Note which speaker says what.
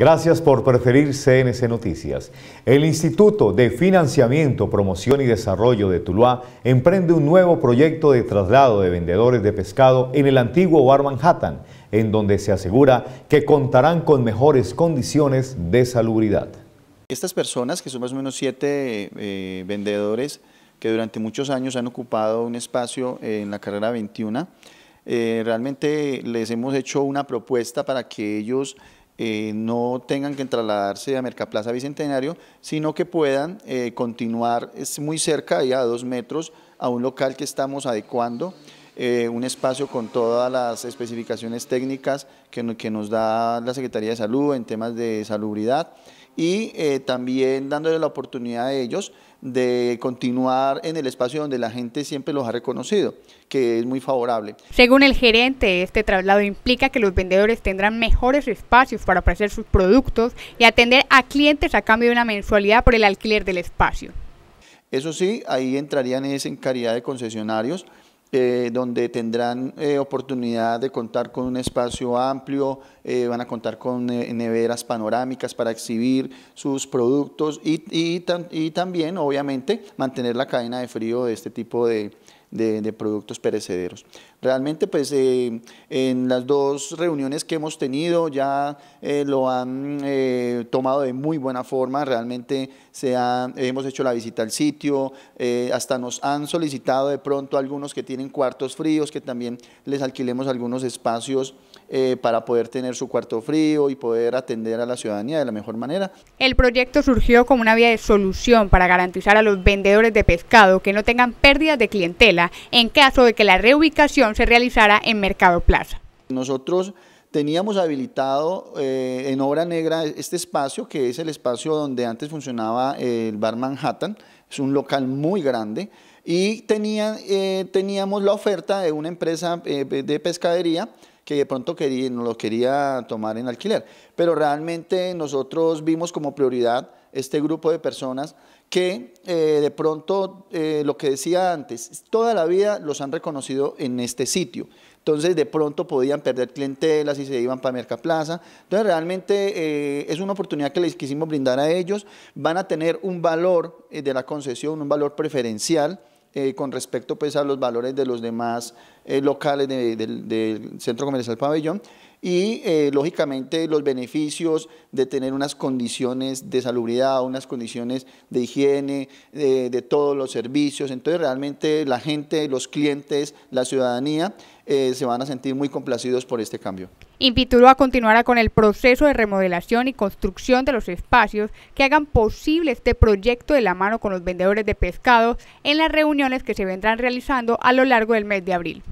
Speaker 1: Gracias por preferir CNC Noticias. El Instituto de Financiamiento, Promoción y Desarrollo de Tuluá emprende un nuevo proyecto de traslado de vendedores de pescado en el antiguo Bar Manhattan, en donde se asegura que contarán con mejores condiciones de salubridad. Estas personas, que son más o menos siete eh, vendedores que durante muchos años han ocupado un espacio en la carrera 21, eh, realmente les hemos hecho una propuesta para que ellos eh, no tengan que trasladarse a Mercaplaza Bicentenario, sino que puedan eh, continuar, es muy cerca, ya a dos metros, a un local que estamos adecuando. Eh, un espacio con todas las especificaciones técnicas que, que nos da la Secretaría de Salud en temas de salubridad y eh, también dándole la oportunidad a ellos de continuar en el espacio donde la gente siempre los ha reconocido, que es muy favorable.
Speaker 2: Según el gerente, este traslado implica que los vendedores tendrán mejores espacios para ofrecer sus productos y atender a clientes a cambio de una mensualidad por el alquiler del espacio.
Speaker 1: Eso sí, ahí entrarían es en calidad de concesionarios, eh, donde tendrán eh, oportunidad de contar con un espacio amplio, eh, van a contar con neveras panorámicas para exhibir sus productos y, y, también, obviamente, mantener la cadena de frío de este tipo de, de, productos perecederos. Realmente, pues eh, en las dos reuniones que hemos tenido ya eh, lo han eh, tomado de muy buena forma, realmente se hemos hecho la visita al sitio, hasta nos han solicitado de pronto algunos que tienen cuartos fríos, que también les alquilemos algunos espacios eh, para poder tener su cuarto frío y poder atender a la ciudadanía de la mejor manera.
Speaker 2: El proyecto surgió como una vía de solución para garantizar a los vendedores de pescado que no tengan pérdidas de clientela en caso de que la reubicación se realizara en Mercado Plaza.
Speaker 1: Nosotros teníamos habilitado eh, en obra negra este espacio, que es el espacio donde antes funcionaba eh, el bar Manhattan, es un local muy grande, y teníamos la oferta de una empresa de pescadería que de pronto quería, no lo quería tomar en alquiler. Pero realmente nosotros vimos como prioridad este grupo de personas que eh, de pronto, eh, lo que decía antes, toda la vida los han reconocido en este sitio. Entonces de pronto podían perder clientelas y se iban para Mercaplaza. Entonces realmente eh, es una oportunidad que les quisimos brindar a ellos. Van a tener un valor de la concesión, un valor preferencial eh, con respecto pues, a los valores de los demás eh, locales del Centro Comercial Pabellón y eh, lógicamente los beneficios de tener unas condiciones de salubridad, unas condiciones de higiene, de, todos los servicios. Entonces realmente la gente, los clientes, la ciudadanía eh, se van a sentir muy complacidos por este cambio.
Speaker 2: a continuar con el proceso de remodelación y construcción de los espacios que hagan posible este proyecto de la mano con los vendedores de pescado en las reuniones que se vendrán realizando a lo largo del mes de abril.